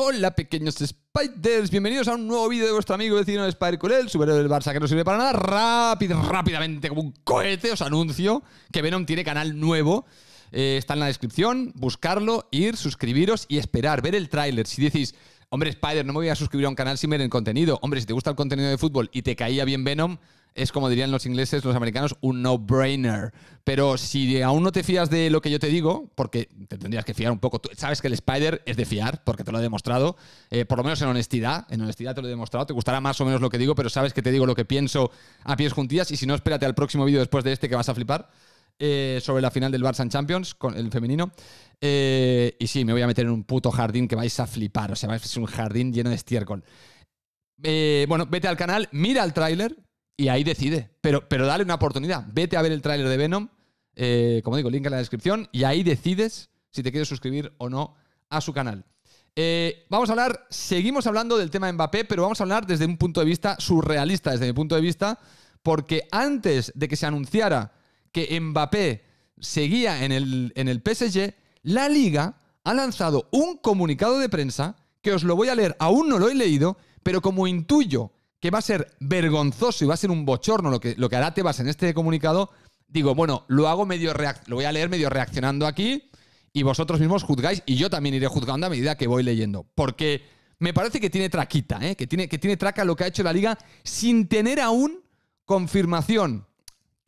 Hola pequeños spiders, bienvenidos a un nuevo vídeo de vuestro amigo vecino de Spider el superhéroe del Barça que no sirve para nada, rápido, rápidamente como un cohete os anuncio que Venom tiene canal nuevo, eh, está en la descripción, buscarlo, ir, suscribiros y esperar, ver el tráiler, si decís... Hombre, Spider, no me voy a suscribir a un canal sin ver el contenido. Hombre, si te gusta el contenido de fútbol y te caía bien Venom, es como dirían los ingleses, los americanos, un no-brainer. Pero si aún no te fías de lo que yo te digo, porque te tendrías que fiar un poco, sabes que el Spider es de fiar, porque te lo he demostrado, eh, por lo menos en honestidad, en honestidad te lo he demostrado, te gustará más o menos lo que digo, pero sabes que te digo lo que pienso a pies juntillas y si no, espérate al próximo vídeo después de este que vas a flipar. Eh, sobre la final del Barça Champions, con el femenino. Eh, y sí, me voy a meter en un puto jardín que vais a flipar. O sea, es un jardín lleno de estiércol. Eh, bueno, vete al canal, mira el tráiler y ahí decide. Pero, pero dale una oportunidad. Vete a ver el tráiler de Venom. como digo, link en la descripción. Y ahí decides si te quieres suscribir o no a su canal. vamos a hablar, seguimos hablando del tema Mbappé, pero vamos a hablar desde un punto de vista surrealista, desde mi punto de vista, porque antes de que se anunciara que Mbappé seguía en el, en el PSG, la liga ha lanzado un comunicado de prensa que os lo voy a leer, aún no lo he leído, pero como intuyo que va a ser vergonzoso y va a ser un bochorno lo que, lo que hará Tebas en este comunicado, digo, bueno, lo hago medio lo voy a leer medio reaccionando aquí y vosotros mismos juzgáis y yo también iré juzgando a medida que voy leyendo, porque me parece que tiene traquita, ¿eh? que, tiene, que tiene traca lo que ha hecho la liga sin tener aún confirmación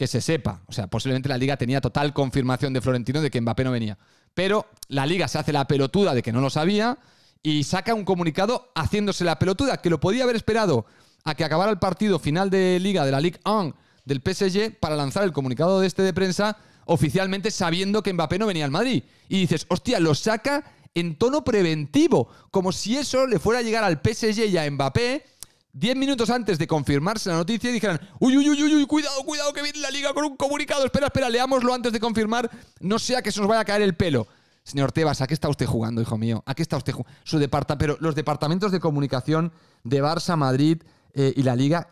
que se sepa. O sea, posiblemente la liga tenía total confirmación de Florentino de que Mbappé no venía. Pero la liga se hace la pelotuda de que no lo sabía y saca un comunicado haciéndose la pelotuda, que lo podía haber esperado a que acabara el partido final de liga de la Ligue 1 del PSG para lanzar el comunicado de este de prensa oficialmente sabiendo que Mbappé no venía al Madrid. Y dices, hostia, lo saca en tono preventivo, como si eso le fuera a llegar al PSG y a Mbappé Diez minutos antes de confirmarse la noticia dijeran, uy, uy, uy, uy, cuidado, cuidado, que viene la liga con un comunicado, espera, espera, leámoslo antes de confirmar, no sea que se nos vaya a caer el pelo. Señor Tebas, ¿a qué está usted jugando, hijo mío? ¿A qué está usted jugando? Su departamento pero los departamentos de comunicación de Barça, Madrid eh, y la liga,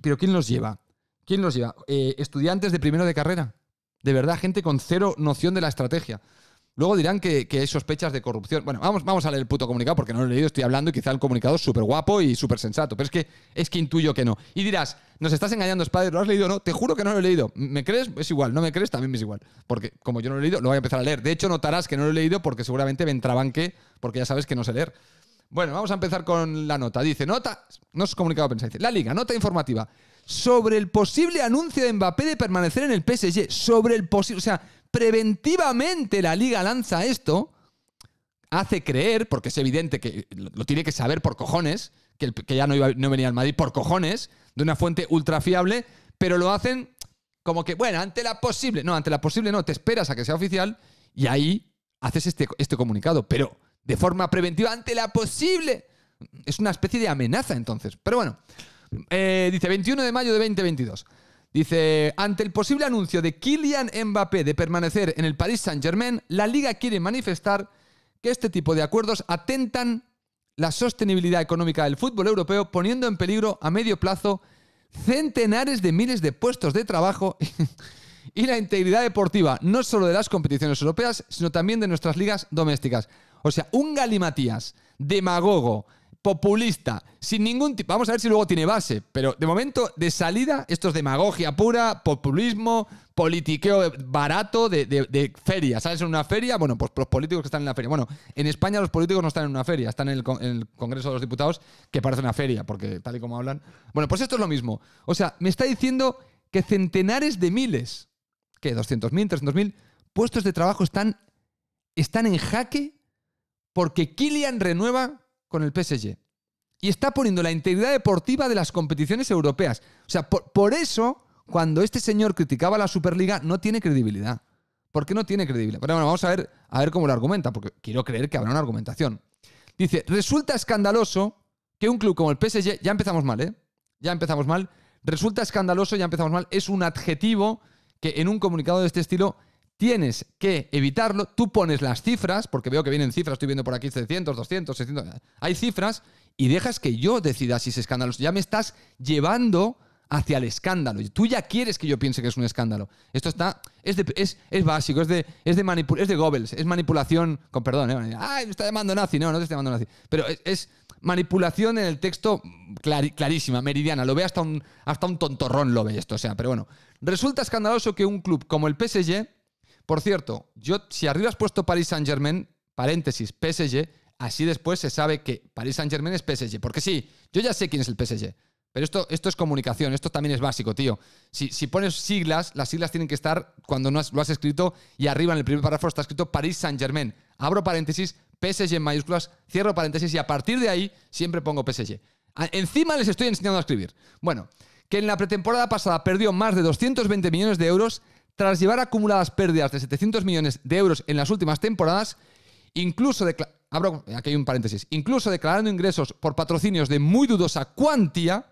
¿pero quién los lleva? ¿Quién los lleva? Eh, estudiantes de primero de carrera. De verdad, gente con cero noción de la estrategia. Luego dirán que, hay sospechas de corrupción. Bueno, vamos, vamos a leer el puto comunicado porque no lo he leído, estoy hablando y quizá el comunicado es súper guapo y súper sensato, pero es que, es que intuyo que no. Y dirás, nos estás engañando, Spider, ¿No has leído no? Te juro que no lo he leído. ¿Me crees? Es igual, ¿no me crees? También es igual. Porque como yo no lo he leído, lo voy a empezar a leer. De hecho, notarás que no lo he leído porque seguramente me que, porque ya sabes que no sé leer. Bueno, vamos a empezar con la nota. Dice, nota, no es comunicado, pensáis, la liga, nota informativa sobre el posible anuncio de Mbappé de permanecer en el PSG. Sobre el posible. O sea, preventivamente la liga lanza esto, hace creer, porque es evidente que lo tiene que saber por cojones, que, que ya no, iba, no venía al Madrid por cojones, de una fuente ultra fiable, pero lo hacen como que, bueno, ante la posible, no, ante la posible no, te esperas a que sea oficial y ahí haces este, este comunicado, pero de forma preventiva, ante la posible. Es una especie de amenaza entonces. Pero bueno, eh, dice 21 de mayo de 2022. Dice, ante el posible anuncio de Kylian Mbappé de permanecer en el Paris Saint-Germain, la liga quiere manifestar que este tipo de acuerdos atentan la sostenibilidad económica del fútbol europeo, poniendo en peligro a medio plazo centenares de miles de puestos de trabajo y la integridad deportiva, no solo de las competiciones europeas, sino también de nuestras ligas domésticas. O sea, un galimatías, demagogo, populista, sin ningún tipo. Vamos a ver si luego tiene base, pero de momento, de salida, esto es demagogia pura, populismo, politiqueo barato de, feria. ¿Sabes? En una feria, bueno, pues los políticos que están en la feria. Bueno, en España los políticos no están en una feria, están en el, Congreso de los Diputados, que parece una feria, porque tal y como hablan. Bueno, pues esto es lo mismo. O sea, me está diciendo que centenares de miles, que 200.000, 300.000 puestos de trabajo están, están en jaque porque Kilian renueva con el PSG. Y está poniendo la integridad deportiva de las competiciones europeas. O sea, por, eso, cuando este señor criticaba la Superliga, no tiene credibilidad. ¿Por qué no tiene credibilidad? Pero bueno, vamos a ver, a ver cómo lo argumenta, porque quiero creer que habrá una argumentación. Dice, resulta escandaloso que un club como el PSG, ya empezamos mal, ¿eh? Ya empezamos mal. Resulta escandaloso, ya empezamos mal. Es un adjetivo que en un comunicado de este estilo tienes que evitarlo. Tú pones las cifras, porque veo que vienen cifras, estoy viendo por aquí 700, 200, 600. Hay cifras y dejas que yo decida si es escándalo Ya me estás llevando hacia el escándalo. tú ya quieres que yo piense que es un escándalo. Esto está. Es, es, básico, es de, es, de es de Goebbels, es manipulación. Con perdón, ¿eh? Ay, me está llamando nazi. No, no te está llamando nazi. Pero es, manipulación en el texto clarísima, meridiana. Lo ve hasta un, hasta un tontorrón, lo ve esto. O sea, pero bueno. Resulta escandaloso que un club como el PSG por cierto, yo, si arriba has puesto Paris Saint-Germain, paréntesis, PSG, así después se sabe que Paris Saint-Germain es PSG. Porque sí, yo ya sé quién es el PSG. Pero esto, esto es comunicación, esto también es básico, tío. Si, pones siglas, las siglas tienen que estar cuando no lo has escrito y arriba en el primer párrafo está escrito Paris Saint-Germain. Abro paréntesis, PSG en mayúsculas, cierro paréntesis y a partir de ahí siempre pongo PSG. Encima les estoy enseñando a escribir. Bueno, que en la pretemporada pasada perdió más de 220 millones de euros tras llevar acumuladas pérdidas de 700 millones de euros en las últimas temporadas, incluso abro, aquí un paréntesis, incluso declarando ingresos por patrocinios de muy dudosa cuantía,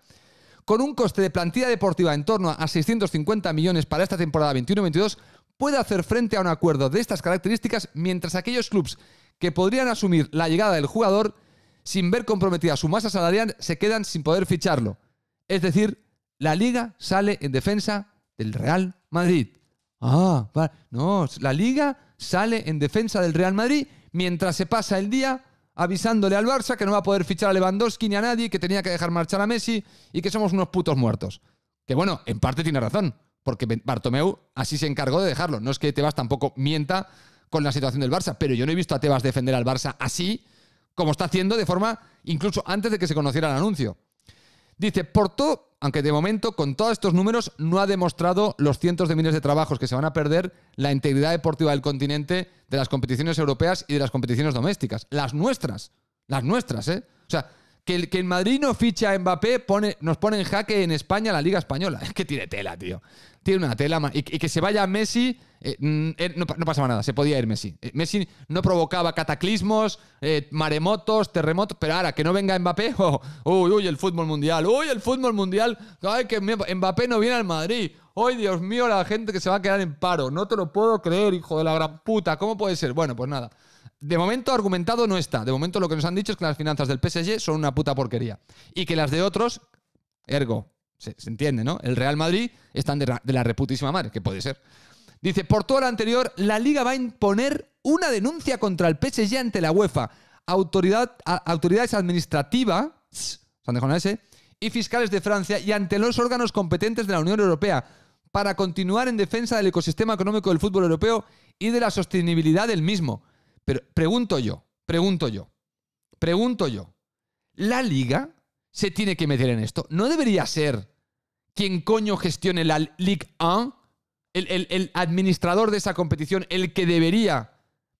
con un coste de plantilla deportiva en torno a 650 millones para esta temporada 21-22, puede hacer frente a un acuerdo de estas características mientras aquellos clubes que podrían asumir la llegada del jugador sin ver comprometida su masa salarial se quedan sin poder ficharlo. Es decir, la liga sale en defensa del Real Madrid. Ah, vale. No, la liga sale en defensa del Real Madrid mientras se pasa el día avisándole al Barça que no va a poder fichar a Lewandowski ni a nadie, que tenía que dejar marchar a Messi y que somos unos putos muertos. Que bueno, en parte tiene razón, porque Bartomeu así se encargó de dejarlo. No es que Tebas tampoco mienta con la situación del Barça, pero yo no he visto a Tebas defender al Barça así como está haciendo de forma incluso antes de que se conociera el anuncio. Dice, por todo, aunque de momento con todos estos números no ha demostrado los cientos de miles de trabajos que se van a perder, la integridad deportiva del continente, de las competiciones europeas y de las competiciones domésticas. Las nuestras, las nuestras, ¿eh? O sea, que el, que Madrid no ficha a Mbappé pone, nos pone en jaque en España la Liga Española. Es que tiene tela, tío. Tiene una tela. Y, y que se vaya Messi, eh, mm, eh, no, pasaba nada. Se podía ir Messi. Eh, Messi no provocaba cataclismos, maremotos, terremotos. Pero ahora, que no venga Mbappé, oh, uy, uy, el fútbol mundial. Uy, el fútbol mundial. Ay, que Mbappé no viene al Madrid. Hoy, Dios mío, la gente que se va a quedar en paro. No te lo puedo creer, hijo de la gran puta. ¿Cómo puede ser? Bueno, pues nada. De momento argumentado no está. De momento lo que nos han dicho es que las finanzas del PSG son una puta porquería. Y que las de otros, ergo, se, entiende, ¿no? El Real Madrid están de, la reputísima madre, que puede ser. Dice, por todo lo anterior, la liga va a imponer una denuncia contra el PSG ante la UEFA. Autoridad, autoridades administrativas, ese, y fiscales de Francia y ante los órganos competentes de la Unión Europea para continuar en defensa del ecosistema económico del fútbol europeo y de la sostenibilidad del mismo. Pero pregunto yo, pregunto yo, pregunto yo. La liga se tiene que meter en esto. ¿No debería ser quien coño gestione la Ligue 1, el, administrador de esa competición, el que debería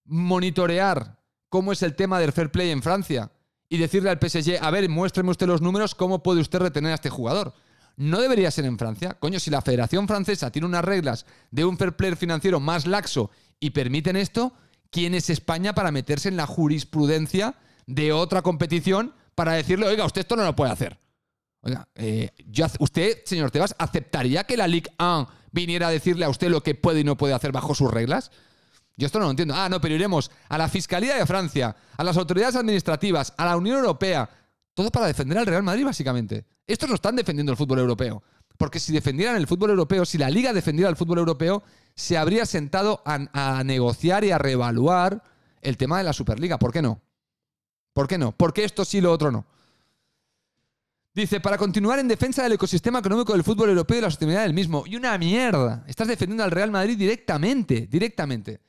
monitorear cómo es el tema del fair play en Francia y decirle al PSG, a ver, muéstreme usted los números, cómo puede usted retener a este jugador? No debería ser en Francia. Coño, si la Federación Francesa tiene unas reglas de un fair play financiero más laxo y permiten esto, quién es España para meterse en la jurisprudencia de otra competición para decirle, oiga, usted esto no lo puede hacer. Oiga, eh, usted, señor Tebas, ¿aceptaría que la Ligue 1 viniera a decirle a usted lo que puede y no puede hacer bajo sus reglas? Yo esto no lo entiendo. Ah, no, pero iremos a la Fiscalía de Francia, a las autoridades administrativas, a la Unión Europea, todo para defender al Real Madrid, básicamente. Estos no están defendiendo el fútbol europeo. Porque si defendieran el fútbol europeo, si la liga defendiera el fútbol europeo, se habría sentado a, negociar y a reevaluar el tema de la Superliga. ¿Por qué no? ¿Por qué no? ¿Por qué esto sí y lo otro no? Dice, para continuar en defensa del ecosistema económico del fútbol europeo y la sostenibilidad del mismo. Y una mierda. Estás defendiendo al Real Madrid directamente, directamente.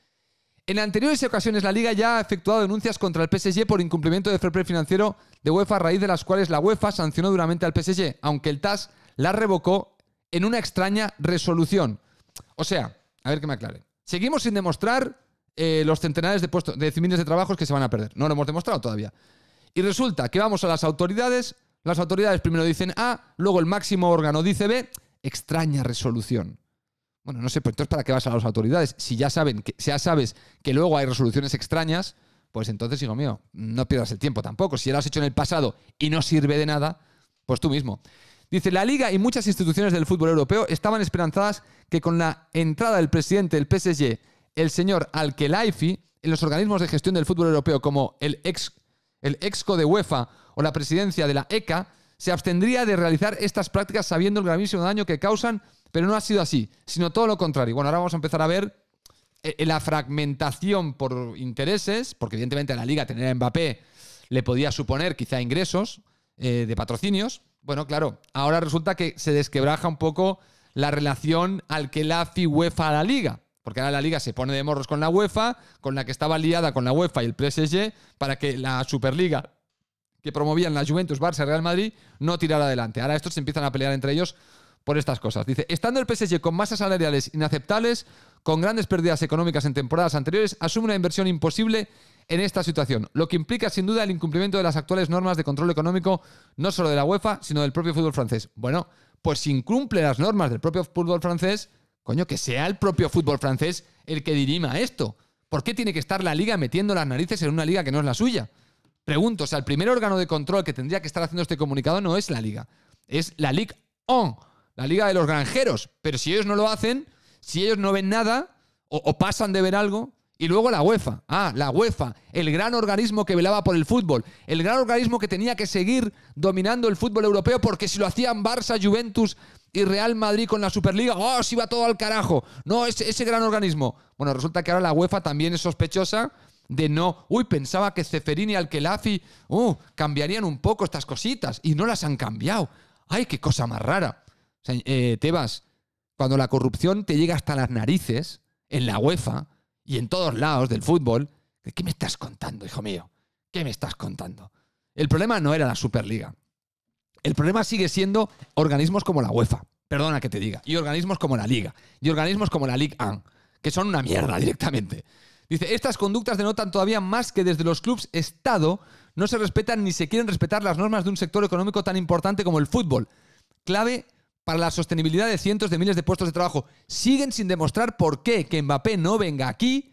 En anteriores ocasiones la liga ya ha efectuado denuncias contra el PSG por incumplimiento de fair financiero de UEFA a raíz de las cuales la UEFA sancionó duramente al PSG, aunque el TAS la revocó en una extraña resolución. O sea, a ver que me aclare. Seguimos sin demostrar eh, los centenares de, puestos, de miles de trabajos que se van a perder. No lo hemos demostrado todavía. Y resulta que vamos a las autoridades, las autoridades primero dicen A, luego el máximo órgano dice B, extraña resolución. Bueno, no sé, pues entonces ¿para qué vas a las autoridades? Si ya, saben que, ya sabes que luego hay resoluciones extrañas, pues entonces, hijo mío, no pierdas el tiempo tampoco. Si ya lo has hecho en el pasado y no sirve de nada, pues tú mismo. Dice, la liga y muchas instituciones del fútbol europeo estaban esperanzadas que con la entrada del presidente del PSG, el señor al en los organismos de gestión del fútbol europeo como el, ex, el EXCO de UEFA o la presidencia de la ECA, se abstendría de realizar estas prácticas sabiendo el gravísimo daño que causan, pero no ha sido así, sino todo lo contrario. Bueno, ahora vamos a empezar a ver eh, eh, la fragmentación por intereses, porque evidentemente a la liga tener a Mbappé le podía suponer quizá ingresos eh, de patrocinios, bueno, claro, ahora resulta que se desquebraja un poco la relación al que la UEFA a la liga. Porque ahora la liga se pone de morros con la UEFA, con la que estaba liada con la UEFA y el PSG, para que la Superliga que promovían la Juventus, Barça, Real Madrid, no tirara adelante. Ahora estos se empiezan a pelear entre ellos por estas cosas. Dice, estando el PSG con masas salariales inaceptables, con grandes pérdidas económicas en temporadas anteriores, asume una inversión imposible en esta situación, lo que implica sin duda el incumplimiento de las actuales normas de control económico, no solo de la UEFA, sino del propio fútbol francés. Bueno, pues si incumple las normas del propio fútbol francés, coño, que sea el propio fútbol francés el que dirima esto. ¿Por qué tiene que estar la liga metiendo las narices en una liga que no es la suya? Pregunto, o sea, el primer órgano de control que tendría que estar haciendo este comunicado no es la liga, es la Ligue 1 la liga de los granjeros. Pero si ellos no lo hacen, si ellos no ven nada o pasan de ver algo, y luego la UEFA. Ah, la UEFA, el gran organismo que velaba por el fútbol, el gran organismo que tenía que seguir dominando el fútbol europeo porque si lo hacían Barça, Juventus y Real Madrid con la Superliga, ¡oh, se iba todo al carajo! No, ese, ese gran organismo. Bueno, resulta que ahora la UEFA también es sospechosa de no, uy, pensaba que Ceferini y Alquelafi, uh, cambiarían un poco estas cositas y no las han cambiado. ¡Ay, qué cosa más rara! Eh, Tebas, cuando la corrupción te llega hasta las narices en la UEFA, y en todos lados del fútbol. ¿Qué me estás contando, hijo mío? ¿Qué me estás contando? El problema no era la Superliga. El problema sigue siendo organismos como la UEFA, perdona que te diga, y organismos como la Liga, y organismos como la Ligue 1, que son una mierda directamente. Dice, estas conductas denotan todavía más que desde los clubes Estado no se respetan ni se quieren respetar las normas de un sector económico tan importante como el fútbol, clave para la sostenibilidad de cientos de miles de puestos de trabajo. Siguen sin demostrar por qué que Mbappé no venga aquí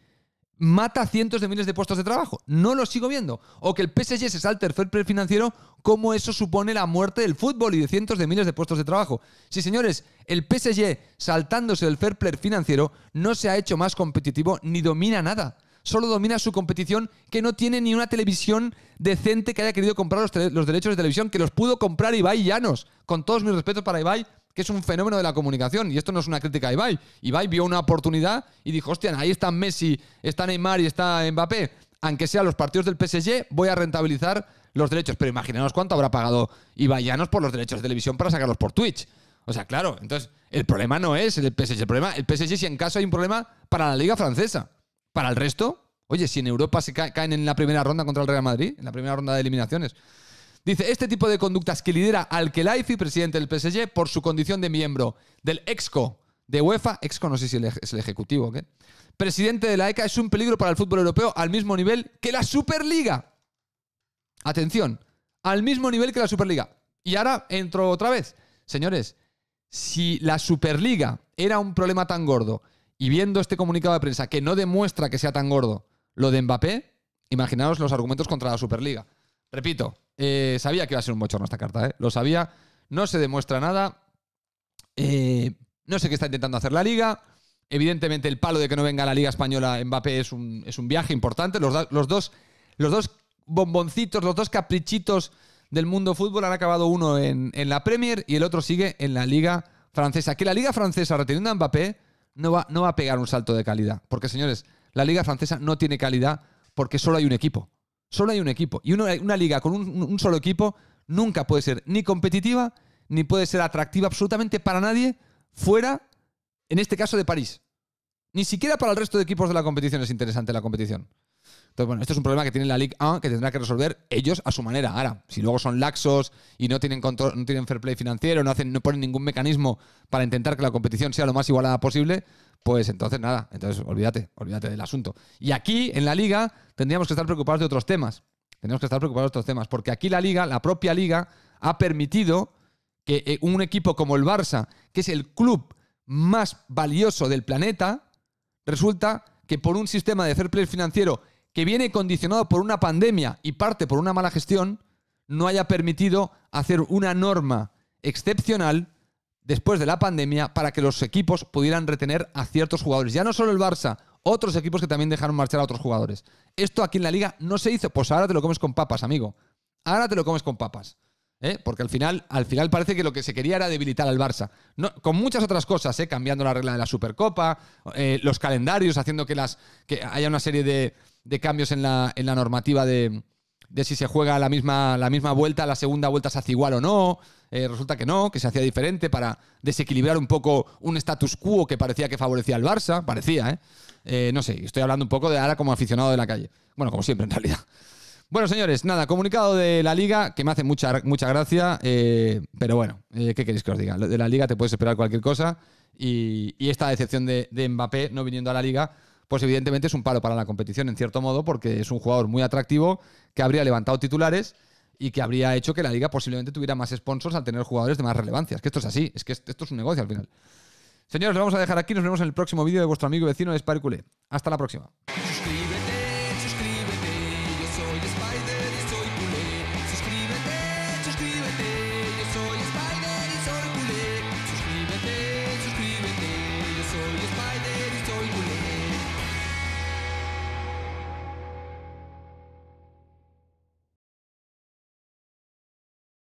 mata cientos de miles de puestos de trabajo. No lo sigo viendo. O que el PSG se salte el fair play financiero, como eso supone la muerte del fútbol y de cientos de miles de puestos de trabajo. Sí, señores, el PSG saltándose el fair play financiero no se ha hecho más competitivo ni domina nada. Solo domina su competición que no tiene ni una televisión decente que haya querido comprar los, los derechos de televisión, que los pudo comprar Ibai Llanos. Con todos mis respetos para Ibai, que es un fenómeno de la comunicación. Y esto no es una crítica a Ibai. Ibai vio una oportunidad y dijo, hostia, ahí está Messi, está Neymar y está Mbappé. Aunque sean los partidos del PSG, voy a rentabilizar los derechos. Pero imaginaos cuánto habrá pagado Ibaianos por los derechos de televisión para sacarlos por Twitch. O sea, claro, entonces el problema no es el PSG. El problema, el PSG, si en caso hay un problema para la liga francesa. Para el resto, oye, si en Europa se caen en la primera ronda contra el Real Madrid, en la primera ronda de eliminaciones, Dice, este tipo de conductas que lidera al presidente del PSG, por su condición de miembro del EXCO de UEFA, EXCO no sé si es el ejecutivo, ¿qué? presidente de la ECA, es un peligro para el fútbol europeo al mismo nivel que la Superliga. Atención, al mismo nivel que la Superliga. Y ahora entro otra vez. Señores, si la Superliga era un problema tan gordo y viendo este comunicado de prensa que no demuestra que sea tan gordo lo de Mbappé, imaginaos los argumentos contra la Superliga. Repito, eh, sabía que iba a ser un bochorno esta carta, ¿eh? Lo sabía. No se demuestra nada. Eh, no sé qué está intentando hacer la liga. Evidentemente, el palo de que no venga la Liga Española Mbappé es un, es un viaje importante. Los, dos, los dos bomboncitos, los dos caprichitos del mundo fútbol han acabado uno en, la Premier y el otro sigue en la Liga Francesa. Que la Liga Francesa, reteniendo a Mbappé, no va, no va a pegar un salto de calidad. Porque, señores, la Liga Francesa no tiene calidad porque solo hay un equipo. Solo hay un equipo. Y una, liga con un solo equipo nunca puede ser ni competitiva ni puede ser atractiva absolutamente para nadie fuera, en este caso, de París. Ni siquiera para el resto de equipos de la competición es interesante la competición. Entonces, bueno, esto es un problema que tiene la liga 1 que tendrá que resolver ellos a su manera. Ahora, si luego son laxos y no tienen control, no tienen fair play financiero, no hacen, no ponen ningún mecanismo para intentar que la competición sea lo más igualada posible, pues entonces nada, entonces olvídate, olvídate del asunto. Y aquí, en la liga, tendríamos que estar preocupados de otros temas. Tenemos que estar preocupados de otros temas, porque aquí la liga, la propia liga, ha permitido que eh, un equipo como el Barça, que es el club más valioso del planeta, resulta que por un sistema de fair play financiero que viene condicionado por una pandemia y parte por una mala gestión, no haya permitido hacer una norma excepcional después de la pandemia para que los equipos pudieran retener a ciertos jugadores. Ya no solo el Barça, otros equipos que también dejaron marchar a otros jugadores. Esto aquí en la liga no se hizo. Pues ahora te lo comes con papas, amigo. Ahora te lo comes con papas. ¿eh? Porque al final, al final parece que lo que se quería era debilitar al Barça. con muchas otras cosas, ¿eh? cambiando la regla de la Supercopa, eh, los calendarios, haciendo que, las, que haya una serie de, de cambios en la, en la normativa de, de, si se juega la misma, la misma vuelta, la segunda vuelta se hace igual o no. Eh, resulta que no, que se hacía diferente para desequilibrar un poco un status quo que parecía que favorecía al Barça. Parecía, ¿eh? ¿eh? no sé, estoy hablando un poco de ahora como aficionado de la calle. Bueno, como siempre en realidad. Bueno, señores, nada, comunicado de la liga, que me hace mucha, mucha gracia, eh, pero bueno, ¿qué queréis que os diga? De la liga te puedes esperar cualquier cosa y, esta decepción de, de, Mbappé no viniendo a la liga, pues evidentemente es un palo para la competición, en cierto modo, porque es un jugador muy atractivo que habría levantado titulares y que habría hecho que la liga posiblemente tuviera más sponsors al tener jugadores de más relevancia. Es que esto es así, es que esto es un negocio al final. Señores, lo vamos a dejar aquí, nos vemos en el próximo vídeo de vuestro amigo vecino de Hasta la próxima.